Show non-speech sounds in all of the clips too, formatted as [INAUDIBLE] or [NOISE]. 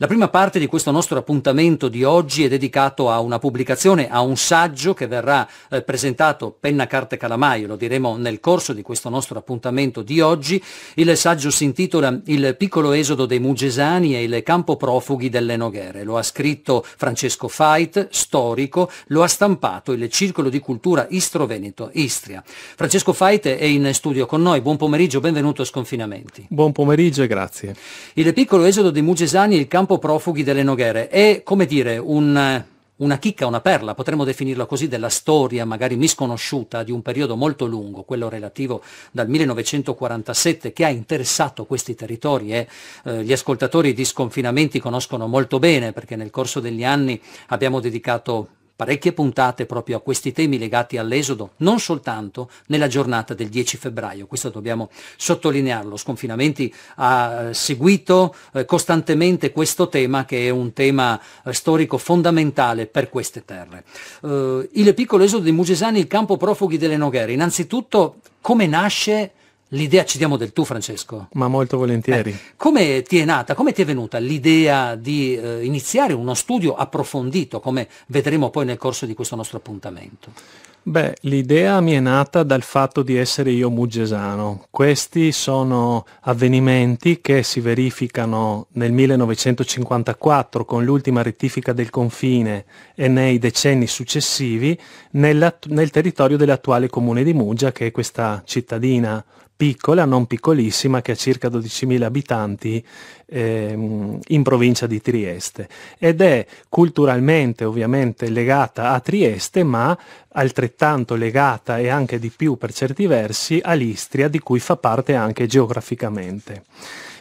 La prima parte di questo nostro appuntamento di oggi è dedicato a una pubblicazione, a un saggio che verrà eh, presentato penna, carta e calamaio, lo diremo nel corso di questo nostro appuntamento di oggi. Il saggio si intitola Il piccolo esodo dei Mugesani e il campo profughi delle Noghere. Lo ha scritto Francesco Fait, storico, lo ha stampato il Circolo di Cultura Istroveneto Istria. Francesco Fait è in studio con noi. Buon pomeriggio, benvenuto a Sconfinamenti. Buon pomeriggio e grazie. Il piccolo esodo dei Mugesani e il campo campo profughi delle Noghere. È, come dire, un, una chicca, una perla, potremmo definirla così, della storia magari misconosciuta di un periodo molto lungo, quello relativo dal 1947, che ha interessato questi territori e eh, gli ascoltatori di Sconfinamenti conoscono molto bene, perché nel corso degli anni abbiamo dedicato parecchie puntate proprio a questi temi legati all'esodo, non soltanto nella giornata del 10 febbraio, questo dobbiamo sottolinearlo. Sconfinamenti ha eh, seguito eh, costantemente questo tema che è un tema eh, storico fondamentale per queste terre. il piccolo esodo di Musesani, il campo profughi delle Noghere, innanzitutto come nasce L'idea, ci diamo del tu Francesco? Ma molto volentieri. Eh, come ti è nata, come ti è venuta l'idea di eh, iniziare uno studio approfondito, come vedremo poi nel corso di questo nostro appuntamento? Beh, l'idea mi è nata dal fatto di essere io mugesano. Questi sono avvenimenti che si verificano nel 1954 con l'ultima rettifica del confine e nei decenni successivi nel, nel territorio dell'attuale comune di Muggia, che è questa cittadina piccola, non piccolissima, che ha circa 12.000 abitanti ehm, in provincia di Trieste ed è culturalmente ovviamente legata a Trieste ma altrettanto legata e anche di più per certi versi all'Istria di cui fa parte anche geograficamente.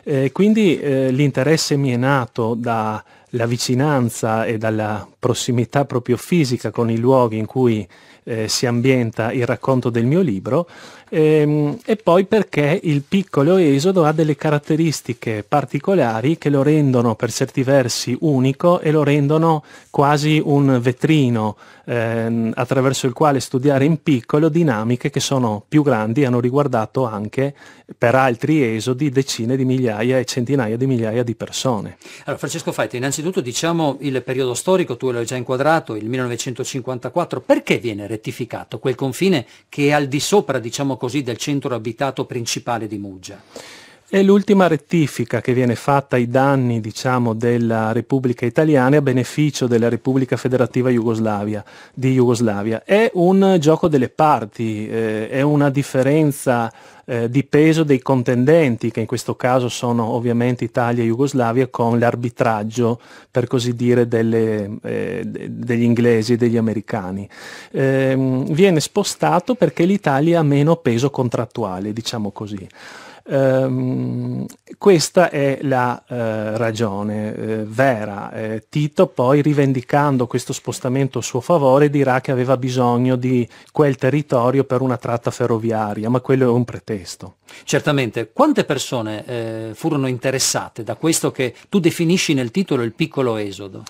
Eh, quindi eh, l'interesse mi è nato dalla vicinanza e dalla prossimità proprio fisica con i luoghi in cui eh, si ambienta il racconto del mio libro e, ehm, e poi perché il piccolo esodo ha delle caratteristiche particolari che lo rendono per certi versi unico e lo rendono quasi un vetrino ehm, attraverso il quale studiare in piccolo dinamiche che sono più grandi e hanno riguardato anche per altri esodi decine di migliaia e centinaia di migliaia di persone. Allora, Francesco Faita, innanzitutto diciamo il periodo storico, tu l'hai già inquadrato, il 1954, perché viene rettificato quel confine che è al di sopra, diciamo così del centro abitato principale di Muggia. E l'ultima rettifica che viene fatta ai danni diciamo, della Repubblica Italiana a beneficio della Repubblica Federativa Jugoslavia, di Jugoslavia. È un gioco delle parti, eh, è una differenza eh, di peso dei contendenti, che in questo caso sono ovviamente Italia e Jugoslavia, con l'arbitraggio, per così dire, delle, eh, degli inglesi e degli americani. Ehm, viene spostato perché l'Italia ha meno peso contrattuale, diciamo così. Um, questa è la uh, ragione uh, vera. Uh, Tito poi rivendicando questo spostamento a suo favore dirà che aveva bisogno di quel territorio per una tratta ferroviaria, ma quello è un pretesto. Certamente, quante persone eh, furono interessate da questo che tu definisci nel titolo il piccolo esodo?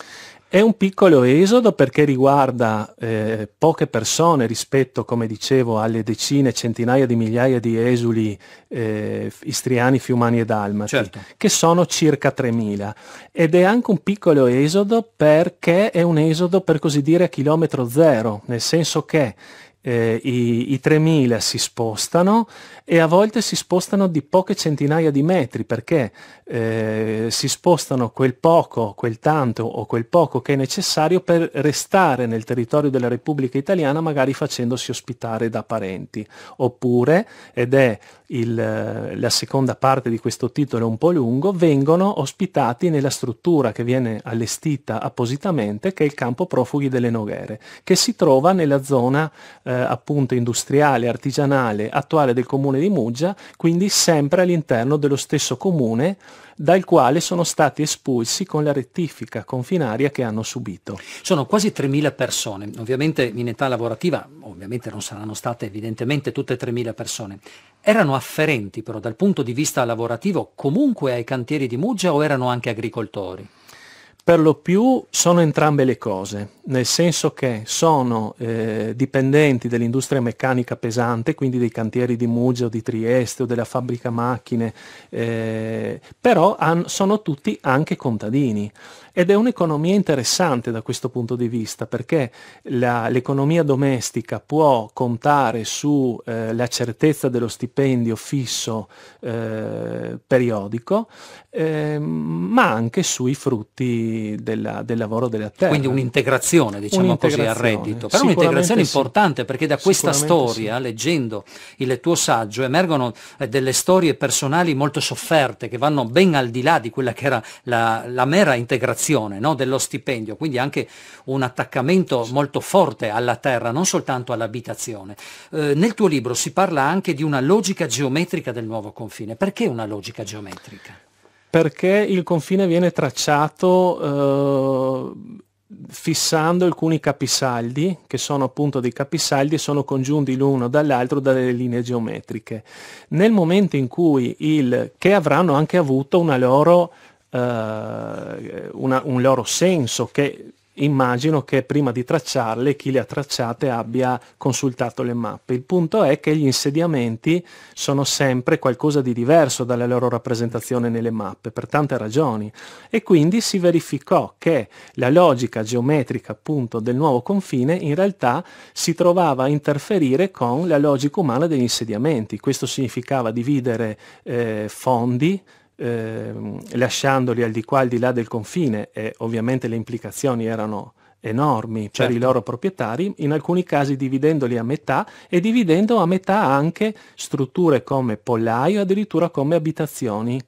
È un piccolo esodo perché riguarda eh, poche persone rispetto, come dicevo, alle decine, centinaia di migliaia di esuli eh, istriani, fiumani e dalmati, certo. che sono circa 3.000. Ed è anche un piccolo esodo perché è un esodo, per così dire, a chilometro zero, nel senso che eh, i, i 3000 si spostano e a volte si spostano di poche centinaia di metri perché eh, si spostano quel poco, quel tanto o quel poco che è necessario per restare nel territorio della Repubblica Italiana magari facendosi ospitare da parenti oppure, ed è il, la seconda parte di questo titolo è un po' lungo, vengono ospitati nella struttura che viene allestita appositamente, che è il campo profughi delle Noghere, che si trova nella zona eh, appunto industriale, artigianale, attuale del comune di Muggia, quindi sempre all'interno dello stesso comune dal quale sono stati espulsi con la rettifica confinaria che hanno subito. Sono quasi 3.000 persone, ovviamente in età lavorativa, ovviamente non saranno state evidentemente tutte 3.000 persone erano afferenti però dal punto di vista lavorativo comunque ai cantieri di Muggia o erano anche agricoltori? Per lo più sono entrambe le cose nel senso che sono eh, dipendenti dell'industria meccanica pesante, quindi dei cantieri di o di Trieste o della fabbrica macchine, eh, però han, sono tutti anche contadini. Ed è un'economia interessante da questo punto di vista, perché la, l'economia domestica può contare sulla eh, certezza dello stipendio fisso eh, periodico, ehm, ma anche sui frutti della, del lavoro della terra. Quindi un'integrazione un'integrazione, diciamo così, al reddito. Però un'integrazione importante sì. perché da questa storia, sì. leggendo il tuo saggio, emergono eh, delle storie personali molto sofferte che vanno ben al di là di quella che era la, la mera integrazione no? dello stipendio, quindi anche un attaccamento molto forte alla terra, non soltanto all'abitazione. Eh, nel tuo libro si parla anche di una logica geometrica del nuovo confine. Perché una logica geometrica? Perché il confine viene tracciato eh, fissando alcuni capisaldi, che sono appunto dei capisaldi e sono congiunti l'uno dall'altro dalle linee geometriche. Nel momento in cui il, che avranno anche avuto una loro, eh, una, un loro senso, che immagino che prima di tracciarle chi le ha tracciate abbia consultato le mappe. Il punto è che gli insediamenti sono sempre qualcosa di diverso dalla loro rappresentazione nelle mappe, per tante ragioni, e quindi si verificò che la logica geometrica appunto del nuovo confine in realtà si trovava a interferire con la logica umana degli insediamenti. Questo significava dividere eh, fondi, ehm, lasciandoli al di qua, al di là del confine e ovviamente le implicazioni erano enormi certo. per i certo. loro proprietari, in alcuni casi dividendoli a metà e dividendo a metà anche strutture come pollaio, addirittura come abitazioni.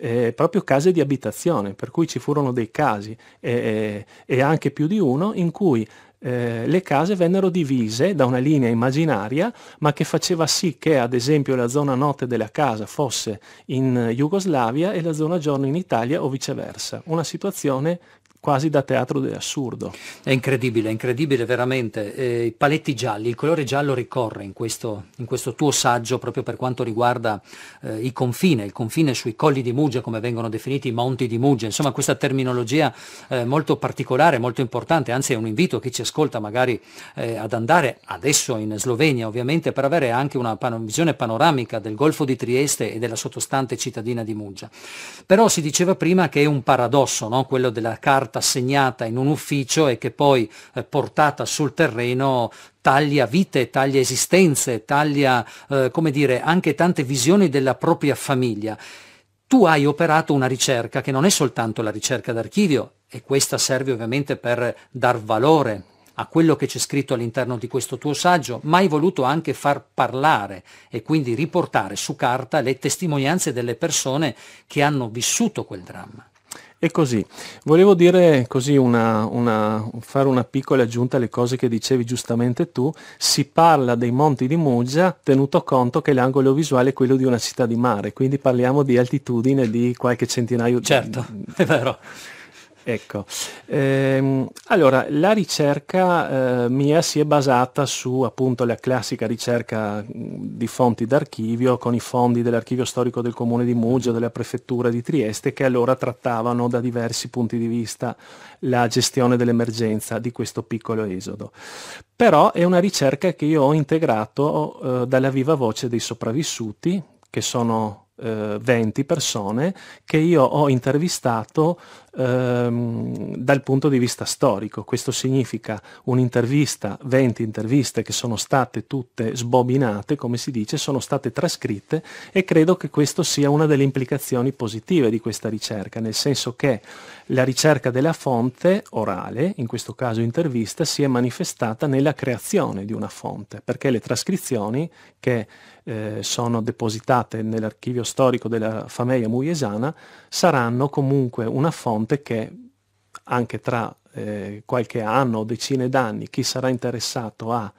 Eh, proprio case di abitazione, per cui ci furono dei casi eh, eh, e anche più di uno in cui eh, le case vennero divise da una linea immaginaria ma che faceva sì che ad esempio la zona notte della casa fosse in Jugoslavia e la zona giorno in Italia o viceversa. Una situazione quasi da teatro dell'assurdo. È incredibile, è incredibile veramente. Eh, I paletti gialli, il colore giallo ricorre in questo, in questo tuo saggio proprio per quanto riguarda eh, i confine, il confine sui colli di Mugia, come vengono definiti i monti di Mugia, insomma questa terminologia eh, molto particolare, molto importante, anzi è un invito a chi ci ascolta magari eh, ad andare adesso in Slovenia ovviamente per avere anche una pan- visione panoramica del Golfo di Trieste e della sottostante cittadina di Mugia. Però si diceva prima che è un paradosso no? quello della carta carta segnata in un ufficio e che poi eh, portata sul terreno taglia vite, taglia esistenze, taglia eh, come dire, anche tante visioni della propria famiglia. Tu hai operato una ricerca che non è soltanto la ricerca d'archivio e questa serve ovviamente per dar valore a quello che c'è scritto all'interno di questo tuo saggio, ma hai voluto anche far parlare e quindi riportare su carta le testimonianze delle persone che hanno vissuto quel dramma. E così. Volevo dire così una, una, fare una piccola aggiunta alle cose che dicevi giustamente tu. Si parla dei monti di Muggia tenuto conto che l'angolo visuale è quello di una città di mare, quindi parliamo di altitudine di qualche centinaio di... Certo, è vero. Ecco, ehm, allora la ricerca eh, mia si è basata su appunto la classica ricerca di fonti d'archivio con i fondi dell'archivio storico del comune di Muggio, della prefettura di Trieste, che allora trattavano da diversi punti di vista la gestione dell'emergenza di questo piccolo esodo. Però è una ricerca che io ho integrato eh, dalla viva voce dei sopravvissuti, che sono 20 eh, persone che io ho intervistato ehm, dal punto di vista storico. Questo significa un'intervista, 20 interviste che sono state tutte sbobinate, come si dice, sono state trascritte e credo che questa sia una delle implicazioni positive di questa ricerca, nel senso che la ricerca della fonte orale, in questo caso intervista, si è manifestata nella creazione di una fonte, perché le trascrizioni che eh, sono depositate nell'archivio storico della famiglia Muiesana saranno comunque una fonte fronte che anche tra eh, qualche anno o decine d'anni chi sarà interessato a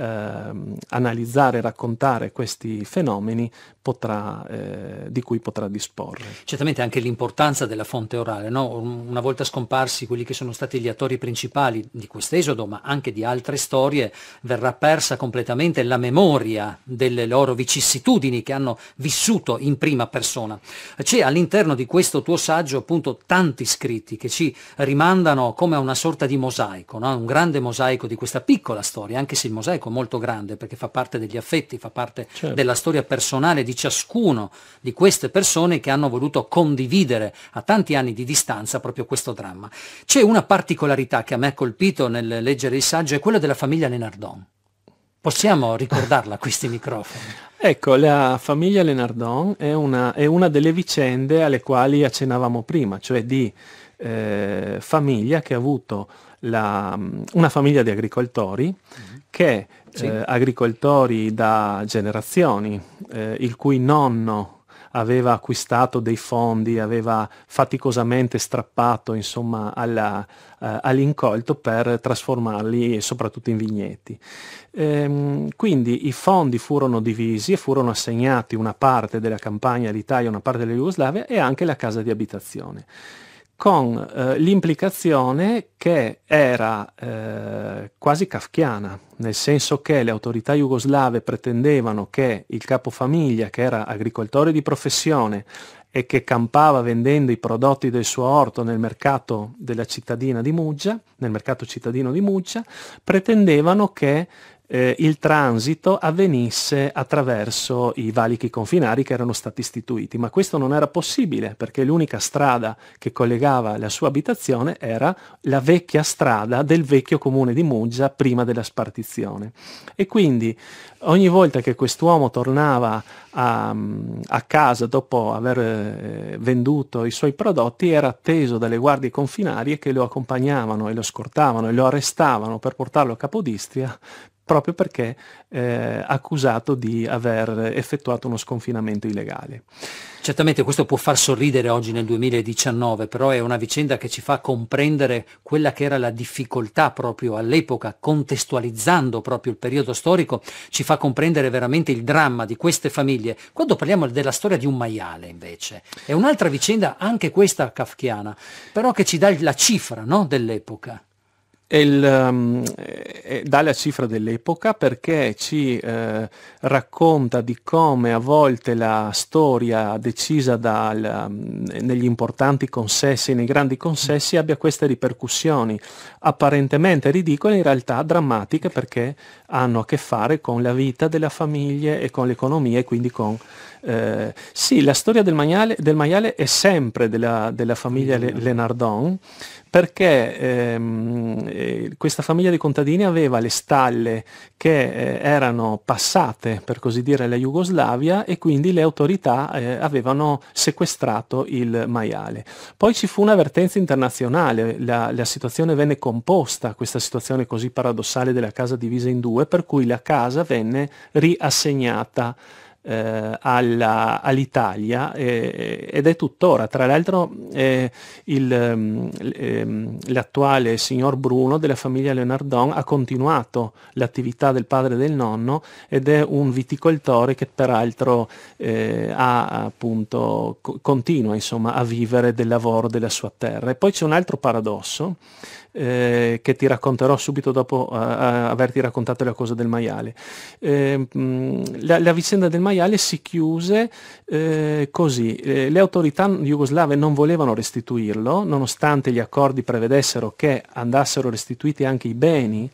eh, analizzare e raccontare questi fenomeni potrà, eh, di cui potrà disporre. Certamente anche l'importanza della fonte orale, no? una volta scomparsi quelli che sono stati gli attori principali di quest'esodo, ma anche di altre storie, verrà persa completamente la memoria delle loro vicissitudini che hanno vissuto in prima persona. C'è all'interno di questo tuo saggio appunto tanti scritti che ci rimandano come a una sorta di mosaico, no? un grande mosaico di questa piccola storia, anche se il mosaico molto grande perché fa parte degli affetti, fa parte certo. della storia personale di ciascuno di queste persone che hanno voluto condividere a tanti anni di distanza proprio questo dramma. C'è una particolarità che a me ha colpito nel leggere il saggio, è quella della famiglia Lenardon. Possiamo [LAUGHS] ricordarla a questi microfoni? Ecco, la famiglia Lenardon è una, è una delle vicende alle quali accennavamo prima, cioè di eh, famiglia che ha avuto la, una famiglia di agricoltori uh-huh. che sì. eh, agricoltori da generazioni, eh, il cui nonno aveva acquistato dei fondi, aveva faticosamente strappato insomma, alla, eh, all'incolto per trasformarli soprattutto in vigneti. Ehm, quindi i fondi furono divisi e furono assegnati una parte della campagna d'Italia, una parte della Jugoslavia e anche la casa di abitazione con eh, l'implicazione che era eh, quasi kafkiana, nel senso che le autorità jugoslave pretendevano che il capofamiglia, che era agricoltore di professione e che campava vendendo i prodotti del suo orto nel mercato della cittadina di Muggia, nel mercato cittadino di Muggia, pretendevano che eh, il transito avvenisse attraverso i valichi confinari che erano stati istituiti, ma questo non era possibile perché l'unica strada che collegava la sua abitazione era la vecchia strada del vecchio comune di Muggia prima della spartizione. E quindi ogni volta che quest'uomo tornava a, a casa dopo aver eh, venduto i suoi prodotti era atteso dalle guardie confinarie che lo accompagnavano e lo scortavano e lo arrestavano per portarlo a Capodistria proprio perché eh, accusato di aver effettuato uno sconfinamento illegale. Certamente questo può far sorridere oggi nel 2019, però è una vicenda che ci fa comprendere quella che era la difficoltà proprio all'epoca, contestualizzando proprio il periodo storico, ci fa comprendere veramente il dramma di queste famiglie. Quando parliamo della storia di un maiale invece, è un'altra vicenda, anche questa kafkiana, però che ci dà la cifra no, dell'epoca il, um, dà la cifra dell'epoca perché ci eh, racconta di come a volte la storia decisa dal, um, negli importanti consessi, nei grandi consessi, abbia queste ripercussioni apparentemente ridicole, in realtà drammatiche perché hanno a che fare con la vita della famiglia e con l'economia e quindi con... Eh, sì, la storia del maiale, del maiale è sempre della, della famiglia Le, Lenardon perché ehm, eh, questa famiglia di contadini aveva le stalle che eh, erano passate, per così dire, alla Jugoslavia e quindi le autorità eh, avevano sequestrato il maiale. Poi ci fu un'avvertenza internazionale, la, la situazione venne composta, questa situazione così paradossale della casa divisa in due, 1992 per cui la casa venne riassegnata eh, alla, all'Italia eh, ed è tuttora. Tra l'altro eh, il, ehm, ehm, l'attuale signor Bruno della famiglia Leonardon ha continuato l'attività del padre del nonno ed è un viticoltore che peraltro eh, ha, appunto, co- continua insomma, a vivere del lavoro della sua terra. E poi c'è un altro paradosso eh, che ti racconterò subito dopo a, a averti raccontato la cosa del maiale. Eh, la, la, vicenda del maiale si chiuse eh, così, eh, le autorità jugoslave non volevano restituirlo, nonostante gli accordi prevedessero che andassero restituiti anche i beni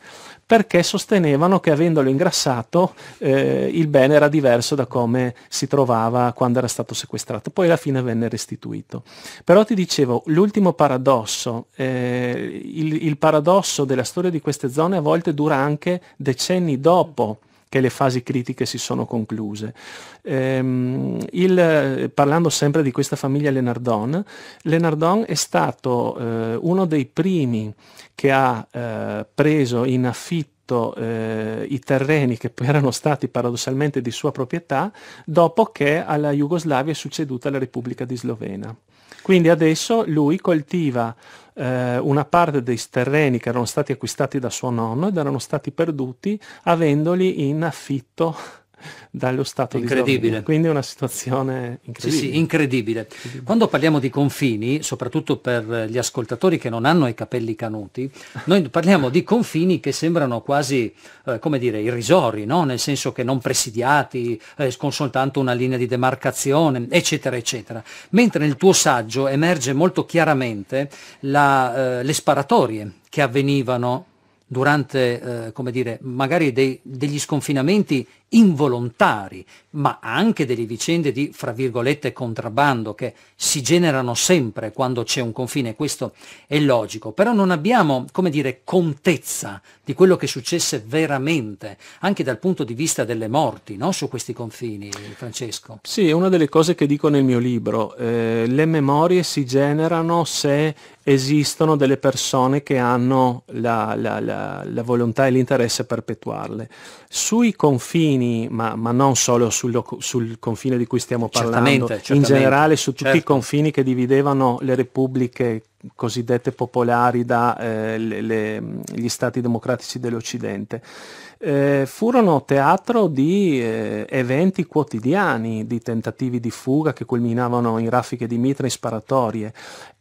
perché sostenevano che avendolo ingrassato eh, il bene era diverso da come si trovava quando era stato sequestrato. Poi alla fine venne restituito. Però ti dicevo, l'ultimo paradosso, eh, il, il paradosso della storia di queste zone a volte dura anche decenni dopo che le fasi critiche si sono concluse. Ehm, il, parlando sempre di questa famiglia Lenardon, Lenardon è stato eh, uno dei primi che ha eh, preso in affitto eh, i terreni che erano stati paradossalmente di sua proprietà dopo che alla Jugoslavia è succeduta la Repubblica di Slovena. Quindi adesso lui coltiva eh, una parte dei terreni che erano stati acquistati da suo nonno ed erano stati perduti avendoli in affitto dallo Stato incredibile. Quindi è una situazione incredibile. Sì, sì, incredibile. Quando parliamo di confini, soprattutto per gli ascoltatori che non hanno i capelli canuti, noi parliamo di confini che sembrano quasi, eh, come dire, irrisori, no? nel senso che non presidiati, eh, con soltanto una linea di demarcazione, eccetera, eccetera. Mentre nel tuo saggio emerge molto chiaramente la, eh, le sparatorie che avvenivano durante, eh, come dire, magari dei, degli sconfinamenti involontari, ma anche delle vicende di, fra virgolette, contrabbando che si generano sempre quando c'è un confine, questo è logico, però non abbiamo, come dire, contezza di quello che successe veramente, anche dal punto di vista delle morti, no? su questi confini, Francesco. Sì, è una delle cose che dico nel mio libro, eh, le memorie si generano se esistono delle persone che hanno la, la, la, la volontà e l'interesse a perpetuarle. Sui confini confini, ma, ma non solo sul, sul, confine di cui stiamo parlando, certamente, certamente. in generale su tutti certo. i confini che dividevano le repubbliche cosiddette popolari dagli eh, stati democratici dell'Occidente. Eh, furono teatro di eh, eventi quotidiani, di tentativi di fuga che culminavano in raffiche di mitra e sparatorie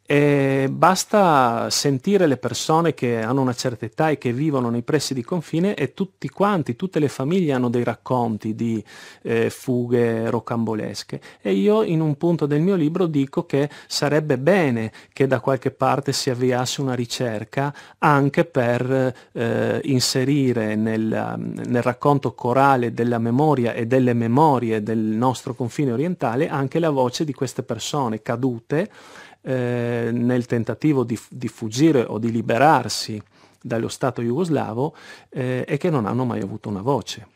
e eh, basta sentire le persone che hanno una certa età e che vivono nei pressi di confine e tutti quanti, tutte le famiglie hanno dei racconti di eh, fughe rocambolesche. E io in un punto del mio libro dico che sarebbe bene che da qualche parte si avviasse una ricerca anche per eh, inserire nel, nel racconto corale della memoria e delle memorie del nostro confine orientale anche la voce di queste persone cadute eh, nel tentativo di, di, fuggire o di liberarsi dallo Stato jugoslavo eh, e che non hanno mai avuto una voce.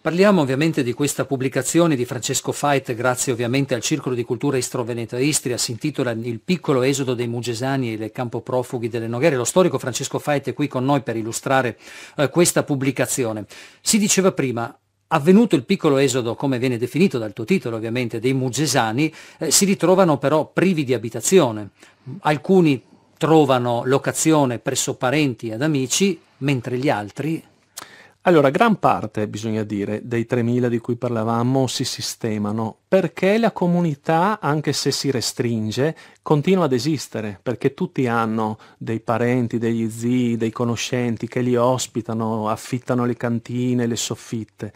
Parliamo ovviamente di questa pubblicazione di Francesco Fait, grazie ovviamente al Circolo di Cultura istro Istria, si intitola Il piccolo esodo dei Mugesani e del campo profughi delle Noghere. Lo storico Francesco Fait è qui con noi per illustrare eh, questa pubblicazione. Si diceva prima, Avvenuto il piccolo esodo, come viene definito dal tuo titolo ovviamente, dei mugesani, eh, si ritrovano però privi di abitazione. Alcuni trovano locazione presso parenti ed amici, mentre gli altri allora, gran parte, bisogna dire, dei 3.000 di cui parlavamo si sistemano perché la comunità, anche se si restringe, continua ad esistere, perché tutti hanno dei parenti, degli zii, dei conoscenti che li ospitano, affittano le cantine, le soffitte.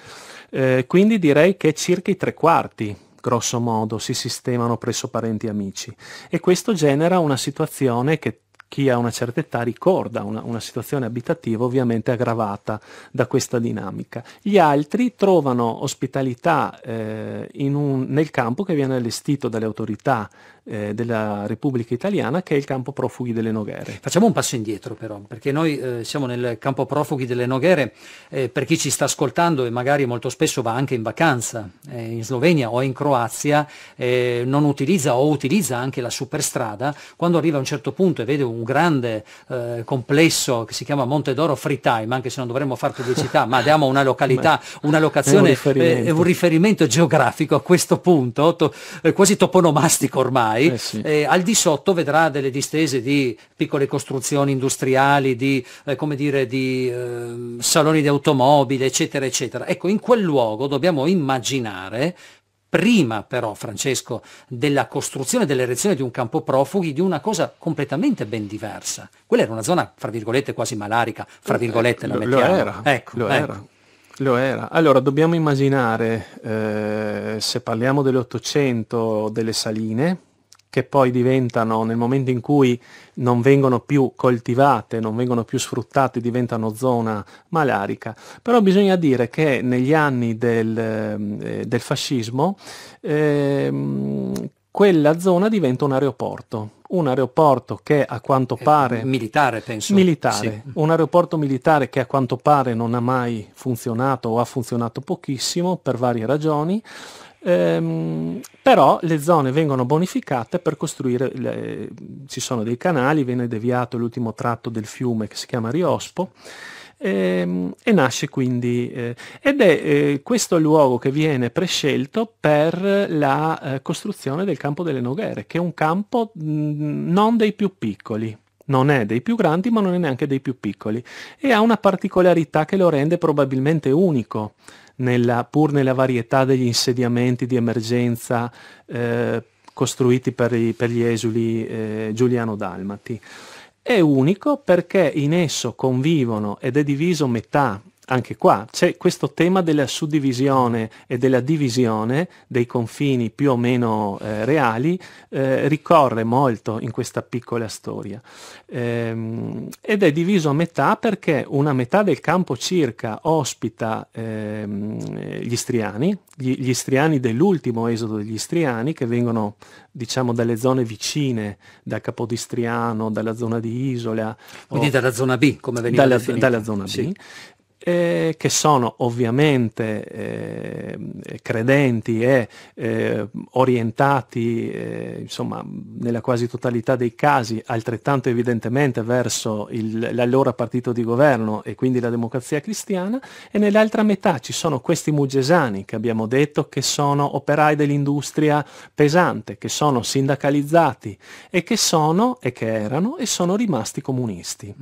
Eh, quindi direi che circa i tre quarti grosso modo si sistemano presso parenti e amici e questo genera una situazione che chi ha una certa età ricorda una, una, situazione abitativa ovviamente aggravata da questa dinamica. Gli altri trovano ospitalità eh, un, nel campo che viene allestito dalle autorità eh, della Repubblica Italiana che è il campo profughi delle Noghere. Facciamo un passo indietro però, perché noi eh, siamo nel campo profughi delle Noghere, eh, per chi ci sta ascoltando e magari molto spesso va anche in vacanza eh, in Slovenia o in Croazia, eh, non utilizza o utilizza anche la superstrada, quando arriva a un certo punto e vede un grande eh, complesso che si chiama Monte d'Oro Free Time, anche se non dovremmo fare pubblicità, ma diamo una località, [LAUGHS] una locazione, e un riferimento, un riferimento geografico a questo punto, to- quasi toponomastico ormai, ormai, eh sì. eh, al di sotto vedrà delle distese di piccole costruzioni industriali, di, eh, come dire, di ehm, saloni di automobile, eccetera, eccetera. Ecco, in quel luogo dobbiamo immaginare prima però, Francesco, della costruzione dell'erezione di un campo profughi di una cosa completamente ben diversa. Quella era una zona, fra virgolette, quasi malarica, fra eh, virgolette la mettiamo. Lo era, ecco, lo ecco. era. Lo era. Allora, dobbiamo immaginare, eh, se parliamo dell'Ottocento, delle saline, che poi diventano, nel momento in cui non vengono più coltivate, non vengono più sfruttate, diventano zona malarica. Però bisogna dire che negli anni del, eh, del fascismo eh, quella zona diventa un aeroporto, un aeroporto che a quanto eh, pare... Militare, penso. Militare, sì. un aeroporto militare che a quanto pare non ha mai funzionato o ha funzionato pochissimo per varie ragioni. Ehm, però le zone vengono bonificate per costruire, le, ci sono dei canali, viene deviato l'ultimo tratto del fiume che si chiama Riospo e, ehm, e nasce quindi eh, ed è eh, questo luogo che viene prescelto per la eh, costruzione del campo delle Noghere che è un campo mh, mm, non dei più piccoli non è dei più grandi ma non è neanche dei più piccoli e ha una particolarità che lo rende probabilmente unico, nella, pur nella varietà degli insediamenti di emergenza eh, costruiti per, i, per, gli esuli eh, giuliano-dalmati. È unico perché in esso convivono ed è diviso metà anche qua c'è questo tema della suddivisione e della divisione dei confini più o meno eh, reali, eh, ricorre molto in questa piccola storia. Ehm, ed è diviso a metà perché una metà del campo circa ospita ehm, gli istriani, gli, gli istriani dell'ultimo esodo degli istriani che vengono diciamo dalle zone vicine, da Capodistriano, dalla zona di Isola. Quindi dalla zona B, come veniva dalla, definita. Dalla zona B. Sì eh, che sono ovviamente eh, credenti e eh, orientati eh, insomma, nella quasi totalità dei casi altrettanto evidentemente verso il, l'allora partito di governo e quindi la democrazia cristiana e nell'altra metà ci sono questi mugesani che abbiamo detto che sono operai dell'industria pesante, che sono sindacalizzati e che sono e che erano e sono rimasti comunisti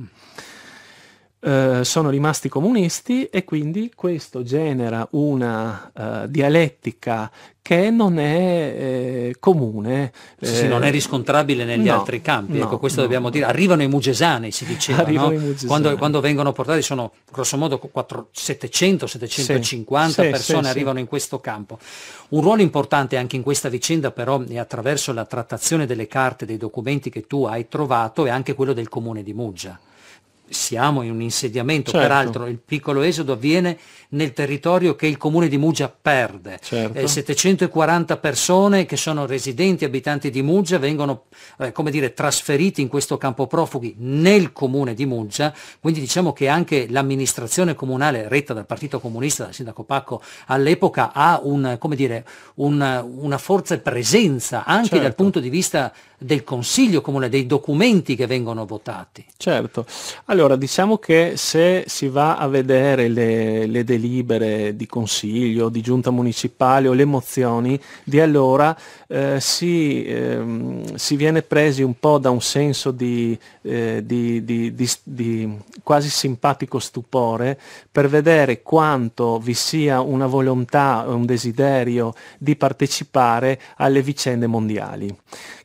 eh, sono rimasti comunisti e quindi questo genera una eh, dialettica che non è eh, comune. Sì, sì, non è eh, riscontrabile negli no, altri campi, ecco, no, ecco questo no. dobbiamo dire. Arrivano i mugesani, si diceva, mugesani. Quando, quando, vengono portati sono grossomodo 700-750 sì, persone arrivano in questo campo. Un ruolo importante anche in questa vicenda però è attraverso la trattazione delle carte, dei documenti che tu hai trovato è anche quello del comune di Muggia siamo in un insediamento, certo. peraltro il piccolo esodo avviene nel territorio che il comune di Muggia perde. Certo. Eh, 740 persone che sono residenti, abitanti di Muggia, vengono eh, come dire, trasferiti in questo campo profughi nel comune di Muggia, quindi diciamo che anche l'amministrazione comunale retta dal Partito Comunista, dal sindaco Pacco all'epoca, ha un, dire, una, una forza e presenza anche certo. dal punto di vista del Consiglio Comune, dei documenti che vengono votati. Certo, allora diciamo che se si va a vedere le, le delibere di Consiglio, di Giunta Municipale o le mozioni di allora eh, si, ehm, si, viene presi un po' da un senso di, eh, di, di, di quasi simpatico stupore per vedere quanto vi sia una volontà, un desiderio di partecipare alle vicende mondiali,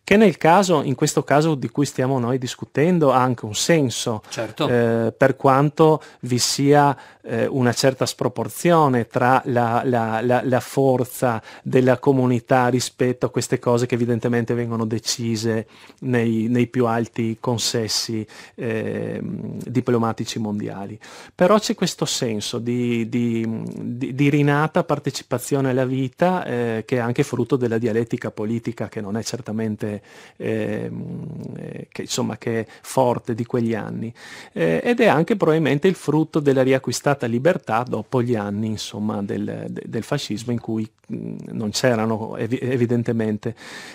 che nel caso, in questo caso di cui stiamo noi discutendo, ha anche un senso, certo. eh, per quanto vi sia eh, una certa sproporzione tra la, la, la, la, forza della comunità rispetto a queste cose che evidentemente vengono decise nei, nei più alti consessi eh, diplomatici mondiali. Però c'è questo senso di, di, di, di rinata partecipazione alla vita eh, che è anche frutto della dialettica politica che non è certamente ehm, eh, che, insomma, che è forte di quegli anni eh, ed è anche probabilmente il frutto della riacquistata libertà dopo gli anni insomma, del, del fascismo in cui non c'erano evidentemente.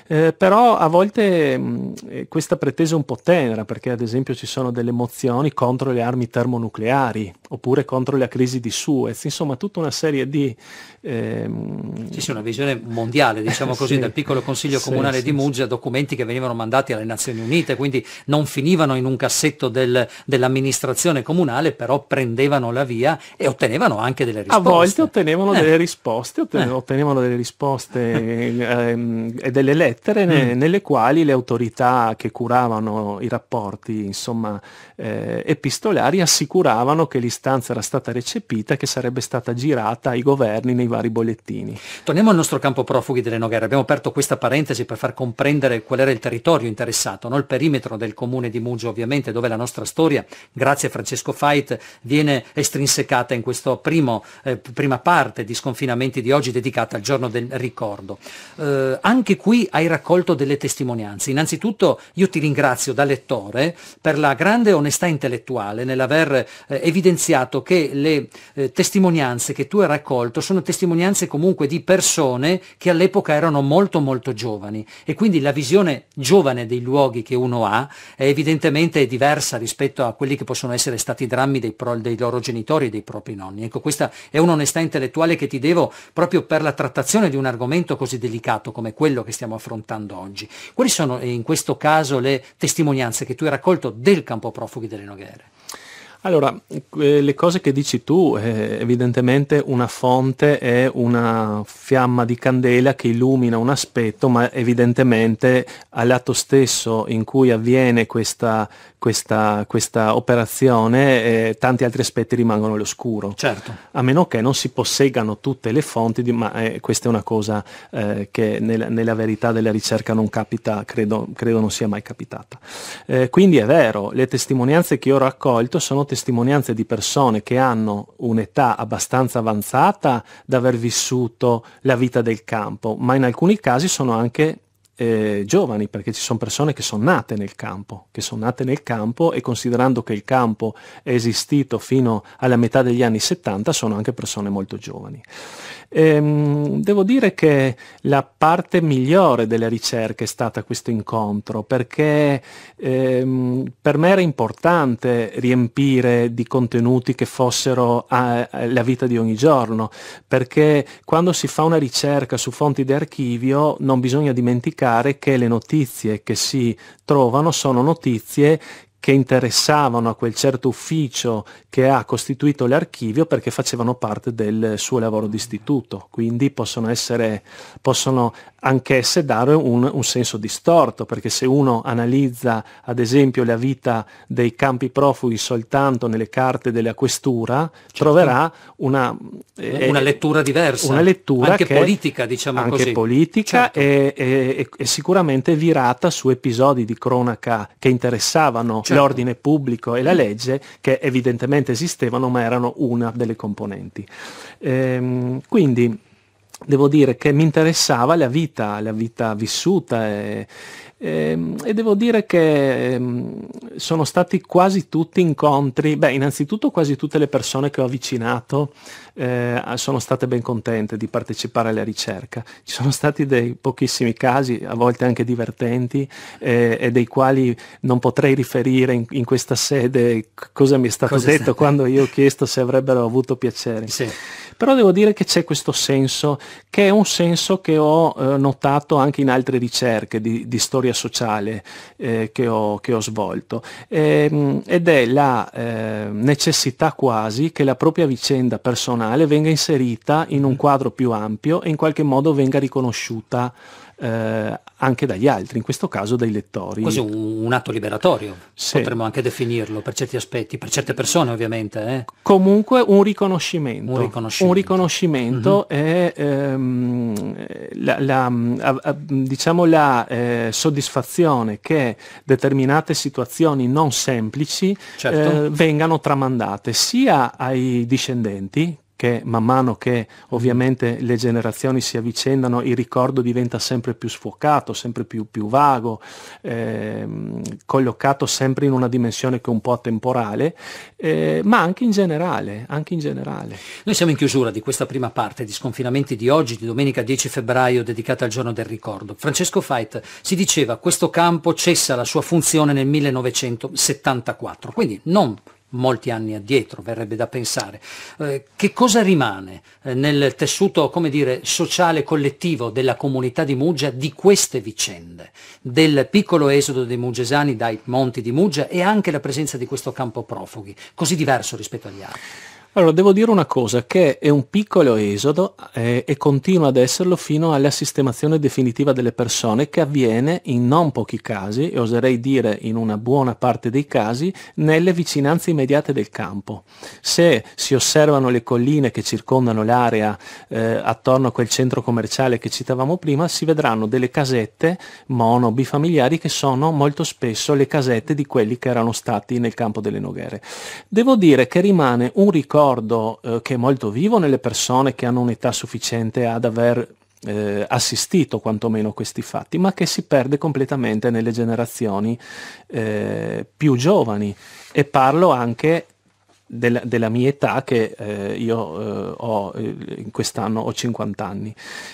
Eh, però a volte mh, eh, questa pretesa è un po' tenera perché ad esempio ci sono delle mozioni contro le armi termonucleari oppure contro la crisi di Suez, insomma tutta una serie di... Ehm... Ci sì, una visione mondiale, diciamo [LAUGHS] così, sì, dal piccolo consiglio comunale sì, di Muggia, documenti che venivano venivano mandati alle Nazioni Unite, quindi non finivano in un cassetto del, dell'amministrazione comunale, però prendevano la via e ottenevano anche delle risposte. A volte ottenevano eh. delle risposte, otten- eh. ottenevano delle risposte [LAUGHS] ehm, e delle lettere ne- mm. nelle quali le autorità che curavano i rapporti insomma, eh, epistolari assicuravano che l'istanza era stata recepita e che sarebbe stata girata ai governi nei vari bollettini. Torniamo al nostro campo profughi delle Noguera. Abbiamo aperto questa parentesi per far comprendere qual era il territorio interessato, no? il perimetro del comune di Muggio ovviamente, dove la nostra storia, grazie a Francesco Fait, viene estrinsecata in questa eh, prima parte di sconfinamenti di oggi dedicata al giorno del ricordo. Eh, anche qui hai raccolto delle testimonianze. Innanzitutto io ti ringrazio da lettore per la grande onestà intellettuale nell'aver eh, evidenziato che le eh, testimonianze che tu hai raccolto sono testimonianze comunque di persone che all'epoca erano molto molto giovani e quindi la visione giovane dei luoghi che uno ha è evidentemente diversa rispetto a quelli che possono essere stati i drammi dei, pro, dei loro genitori e dei propri nonni. Ecco, questa è un'onestà intellettuale che ti devo proprio per la trattazione di un argomento così delicato come quello che stiamo affrontando oggi. Quali sono eh, in questo caso le testimonianze che tu hai raccolto del campo profughi delle Noghere? Allora, eh, le cose che dici tu, eh, evidentemente una fonte è una fiamma di candela che illumina un aspetto, ma evidentemente all'atto stesso in cui avviene questa, questa, questa operazione eh, tanti altri aspetti rimangono all'oscuro. Certo. A meno che non si possegano tutte le fonti, di, ma eh, questa è una cosa eh, che nel, nella verità della ricerca non capita, credo, credo non sia mai capitata. Eh, quindi è vero, le testimonianze che ho raccolto sono testimonianze testimonianze di persone che hanno un'età abbastanza avanzata da aver vissuto la vita del campo, ma in alcuni casi sono anche eh, giovani, perché ci sono persone che sono nate nel campo, che sono nate nel campo e considerando che il campo è esistito fino alla metà degli anni 70, sono anche persone molto giovani. Ehm, devo dire che la parte migliore delle ricerche è stata questo incontro, perché ehm, per me era importante riempire di contenuti che fossero a, a, la vita di ogni giorno, perché quando si fa una ricerca su fonti di archivio non bisogna dimenticare che le notizie che si trovano sono notizie che interessavano a quel certo ufficio che ha costituito l'archivio perché facevano parte del suo lavoro d'istituto. quindi possono essere, possono anch'esse dare un, un, senso distorto, perché se uno analizza ad esempio la vita dei campi profughi soltanto nelle carte della questura, certo. troverà una, eh, eh una, lettura diversa, una lettura anche che, politica, diciamo anche così. politica certo. e, e, e, sicuramente virata su episodi di cronaca che interessavano certo. l'ordine pubblico e la mm. legge, che evidentemente esistevano ma erano una delle componenti. Ehm, quindi devo dire che mi interessava la vita, la vita vissuta e, e, ehm, e devo dire che ehm, sono stati quasi tutti incontri, beh innanzitutto quasi tutte le persone che ho avvicinato eh, sono state ben contente di partecipare alla ricerca, ci sono stati dei pochissimi casi, a volte anche divertenti eh, e dei quali non potrei riferire in, in questa sede cosa mi è stato cosa detto è stato? quando io ho chiesto se avrebbero avuto piacere. Sì però devo dire che c'è questo senso, che è un senso che ho eh, notato anche in altre ricerche di, di storia sociale eh, che, ho, che, ho, svolto, e, ehm, ed è la eh, necessità quasi che la propria vicenda personale venga inserita in un quadro più ampio e in qualche modo venga riconosciuta eh, anche dagli altri, in questo caso dai lettori. Quasi un, un atto liberatorio, sì. potremmo anche definirlo per certi aspetti, per certe persone ovviamente. Eh. Comunque un riconoscimento. Un riconoscimento, un riconoscimento mm-hmm. è ehm, la, la, la, diciamo la eh, soddisfazione che determinate situazioni non semplici certo. Eh, vengano tramandate sia ai discendenti che man mano che mm-hmm. ovviamente le generazioni si avvicendano il ricordo diventa sempre più sfocato, sempre più, più vago, ehm, collocato sempre in una dimensione che è un po' temporale, eh, ma anche in, generale, anche in generale. Noi siamo in chiusura di questa prima parte di sconfinamenti di oggi, di domenica 10 febbraio, dedicata al giorno del ricordo. Francesco Fait si diceva questo campo cessa la sua funzione nel 1974, quindi non molti anni addietro, verrebbe da pensare. Eh, che cosa rimane eh, nel tessuto dire, sociale collettivo della comunità di Muggia di queste vicende, del piccolo esodo dei muggesani dai monti di Muggia e anche la presenza di questo campo profughi, così diverso rispetto agli altri? Allora, devo dire una cosa, che è un piccolo esodo eh, e continua ad esserlo fino alla sistemazione definitiva delle persone che avviene in non pochi casi, e oserei dire in una buona parte dei casi, nelle vicinanze immediate del campo. Se si osservano le colline che circondano l'area eh, attorno a quel centro commerciale che citavamo prima, si vedranno delle casette mono bifamiliari che sono molto spesso le casette di quelli che erano stati nel campo delle Noghere. Devo dire che rimane un ricordo ricordo eh, che è molto vivo nelle persone che hanno un'età sufficiente ad aver eh, assistito quantomeno a questi fatti, ma che si perde completamente nelle generazioni eh, più giovani. E parlo anche del, della mia età che eh, io eh, ho eh, in quest'anno ho 50 anni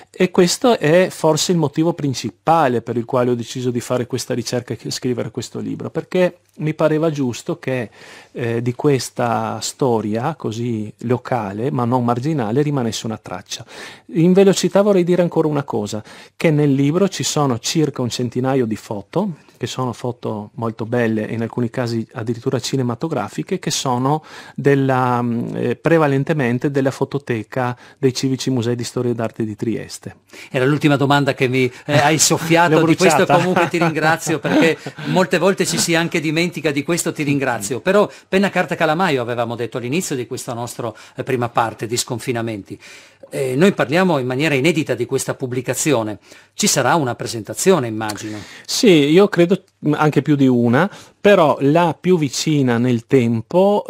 e questo è forse il motivo principale per il quale ho deciso di fare questa ricerca e scrivere questo libro perché mi pareva giusto che eh, di questa storia così locale ma non marginale rimanesse una traccia. In velocità vorrei dire ancora una cosa, che nel libro ci sono circa un centinaio di foto, che sono foto molto belle e in alcuni casi addirittura cinematografiche, che sono della, mm, eh, prevalentemente della fototeca dei civici musei di storia d'arte di Trieste. Era l'ultima domanda che mi eh, hai soffiato, [LAUGHS] di questo comunque ti ringrazio perché [LAUGHS] molte volte ci si anche dimentica dimentica di questo ti ringrazio, però penna carta calamaio avevamo detto all'inizio di questa nostra eh, prima parte di sconfinamenti. Eh, noi parliamo in maniera inedita di questa pubblicazione. Ci sarà una presentazione, immagino. Sì, io credo anche più di una, però la più vicina nel tempo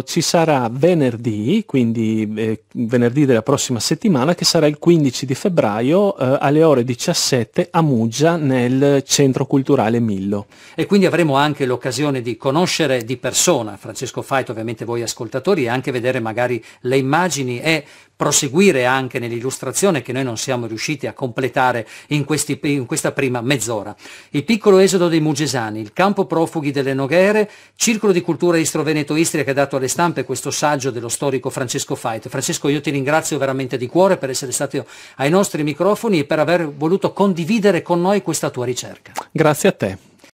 eh, ci sarà venerdì, quindi eh, venerdì della prossima settimana, che sarà il 15 di febbraio eh, alle ore 17 a Muggia nel Centro Culturale Millo. E quindi avremo anche l'occasione di conoscere di persona Francesco Faito, ovviamente voi ascoltatori, e anche vedere magari le immagini e proseguire anche nell'illustrazione che noi non siamo riusciti a completare in, questi, in questa prima mezz'ora. Il piccolo esodo dei Mugesani, il campo profughi delle Noghere, Circolo di Cultura Istro-Veneto-Istria che ha dato alle stampe questo saggio dello storico Francesco Fait. Francesco, io ti ringrazio veramente di cuore per essere stato ai nostri microfoni e per aver voluto condividere con noi questa tua ricerca. Grazie a te.